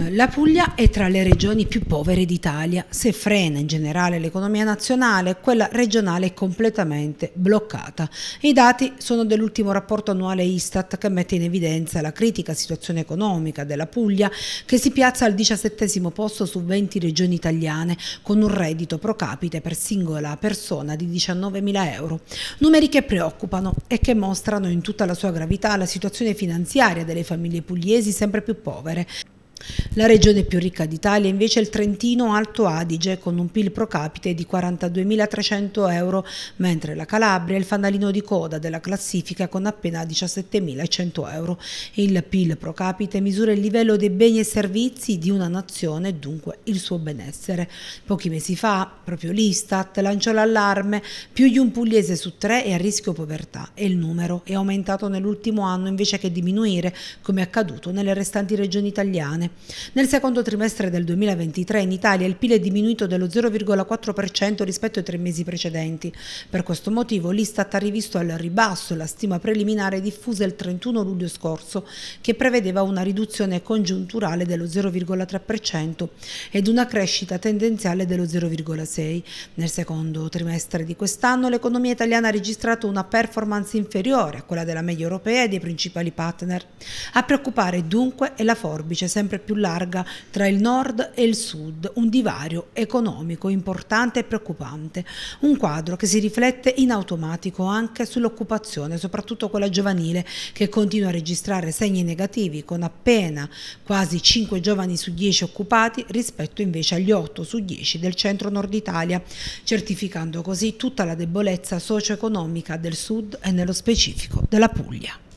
Eh, la Puglia è tra le regioni più povere d'Italia. Se frena in generale l'economia nazionale, quella regionale è completamente bloccata. I dati sono dell'ultimo rapporto annuale Istat che mette in evidenza la critica situazione economica della Puglia che si piazza al 17 posto su 20 regioni italiane con un reddito pro capite per singola persona di 19.000 euro. Numeri che preoccupano e che mostrano in tutta la sua gravità la situazione finanziaria delle famiglie pugliesi sempre più povere. La regione più ricca d'Italia invece è il Trentino Alto Adige con un PIL pro capite di 42.300 euro, mentre la Calabria è il fanalino di coda della classifica con appena 17.100 euro. Il PIL pro capite misura il livello dei beni e servizi di una nazione e dunque il suo benessere. Pochi mesi fa proprio l'Istat lanciò l'allarme più di un pugliese su tre è a rischio povertà e il numero è aumentato nell'ultimo anno invece che diminuire come è accaduto nelle restanti regioni italiane. Nel secondo trimestre del 2023 in Italia il PIL è diminuito dello 0,4% rispetto ai tre mesi precedenti. Per questo motivo l'Istat ha rivisto al ribasso la stima preliminare diffusa il 31 luglio scorso che prevedeva una riduzione congiunturale dello 0,3% ed una crescita tendenziale dello 0,6%. Nel secondo trimestre di quest'anno l'economia italiana ha registrato una performance inferiore a quella della media europea e dei principali partner. A preoccupare dunque è la forbice sempre sempre più larga tra il nord e il sud, un divario economico importante e preoccupante, un quadro che si riflette in automatico anche sull'occupazione, soprattutto quella giovanile che continua a registrare segni negativi con appena quasi 5 giovani su 10 occupati rispetto invece agli 8 su 10 del centro nord Italia, certificando così tutta la debolezza socio-economica del sud e nello specifico della Puglia.